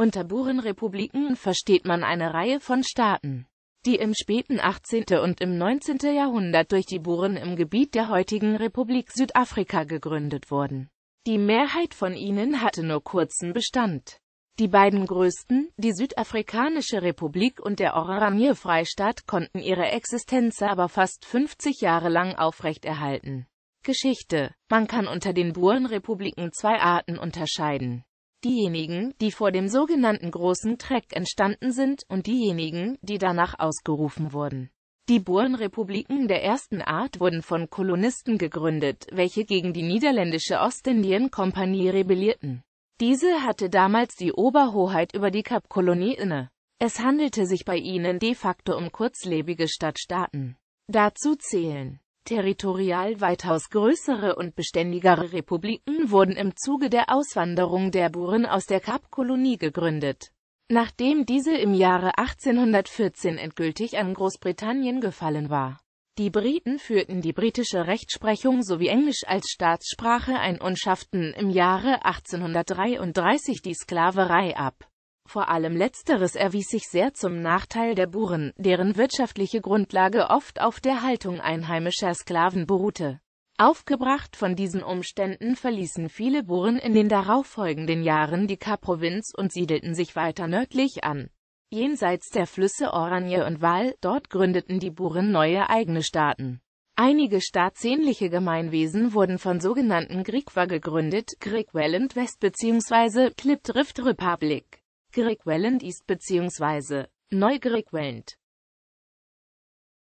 Unter Burenrepubliken versteht man eine Reihe von Staaten, die im späten 18. und im 19. Jahrhundert durch die Buren im Gebiet der heutigen Republik Südafrika gegründet wurden. Die Mehrheit von ihnen hatte nur kurzen Bestand. Die beiden größten, die Südafrikanische Republik und der Oranje-Freistaat, konnten ihre Existenz aber fast 50 Jahre lang aufrechterhalten. Geschichte Man kann unter den Burenrepubliken zwei Arten unterscheiden diejenigen, die vor dem sogenannten Großen Treck entstanden sind, und diejenigen, die danach ausgerufen wurden. Die Burenrepubliken der ersten Art wurden von Kolonisten gegründet, welche gegen die niederländische Ostindien-Kompanie rebellierten. Diese hatte damals die Oberhoheit über die Kapkolonie inne. Es handelte sich bei ihnen de facto um kurzlebige Stadtstaaten. Dazu zählen territorial weitaus größere und beständigere Republiken wurden im Zuge der Auswanderung der Buren aus der Kapkolonie gegründet. Nachdem diese im Jahre 1814 endgültig an Großbritannien gefallen war. Die Briten führten die britische Rechtsprechung sowie Englisch als Staatssprache ein und schafften im Jahre 1833 die Sklaverei ab. Vor allem letzteres erwies sich sehr zum Nachteil der Buren, deren wirtschaftliche Grundlage oft auf der Haltung einheimischer Sklaven beruhte. Aufgebracht von diesen Umständen verließen viele Buren in den darauffolgenden Jahren die Kap-Provinz und siedelten sich weiter nördlich an. Jenseits der Flüsse Oranje und Waal, dort gründeten die Buren neue eigene Staaten. Einige staatsähnliche Gemeinwesen wurden von sogenannten Griqua gegründet, Griquelland West bzw. Klipdrift Republic. Greek Welland ist bzw. Neu Greek Welland.